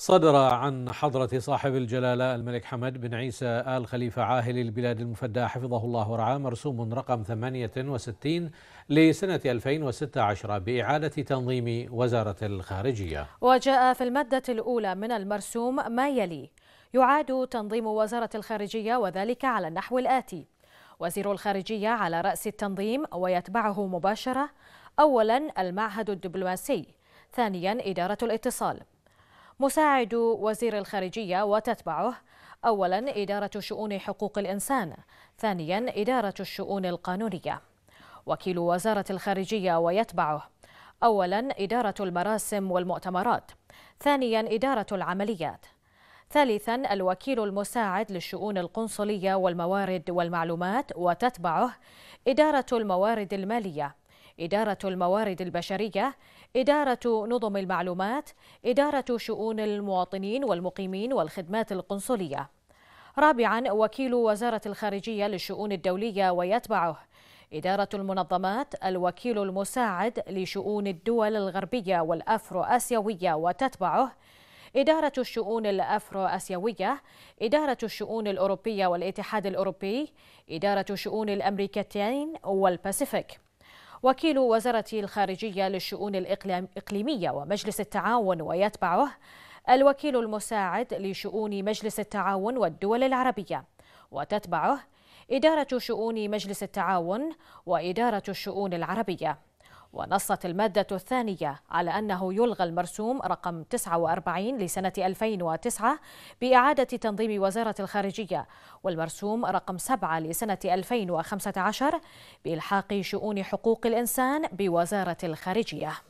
صدر عن حضرة صاحب الجلالة الملك حمد بن عيسى آل خليفة عاهل البلاد المفدى حفظه الله ورعاه مرسوم رقم 68 لسنة 2016 بإعادة تنظيم وزارة الخارجية وجاء في المادة الأولى من المرسوم ما يلي يعاد تنظيم وزارة الخارجية وذلك على النحو الآتي وزير الخارجية على رأس التنظيم ويتبعه مباشرة أولا المعهد الدبلوماسي ثانيا إدارة الاتصال مساعد وزير الخارجية وتتبعه أولا إدارة شؤون حقوق الإنسان ثانيا إدارة الشؤون القانونية وكيل وزارة الخارجية ويتبعه أولا إدارة المراسم والمؤتمرات ثانيا إدارة العمليات ثالثا الوكيل المساعد للشؤون القنصلية والموارد والمعلومات وتتبعه إدارة الموارد المالية إدارة الموارد البشرية، إدارة نظم المعلومات، إدارة شؤون المواطنين والمقيمين والخدمات القنصلية. رابعا وكيل وزارة الخارجية للشؤون الدولية ويتبعه إدارة المنظمات الوكيل المساعد لشؤون الدول الغربية والأفرو آسيوية وتتبعه إدارة الشؤون الأفرو آسيوية إدارة الشؤون الأوروبية والاتحاد الأوروبي إدارة شؤون الأمريكتين والباسيفيك وكيل وزارة الخارجية للشؤون الإقليمية ومجلس التعاون ويتبعه الوكيل المساعد لشؤون مجلس التعاون والدول العربية وتتبعه إدارة شؤون مجلس التعاون وإدارة الشؤون العربية ونصت المادة الثانية على أنه يلغى المرسوم رقم 49 لسنة 2009 بإعادة تنظيم وزارة الخارجية والمرسوم رقم 7 لسنة 2015 بإلحاق شؤون حقوق الإنسان بوزارة الخارجية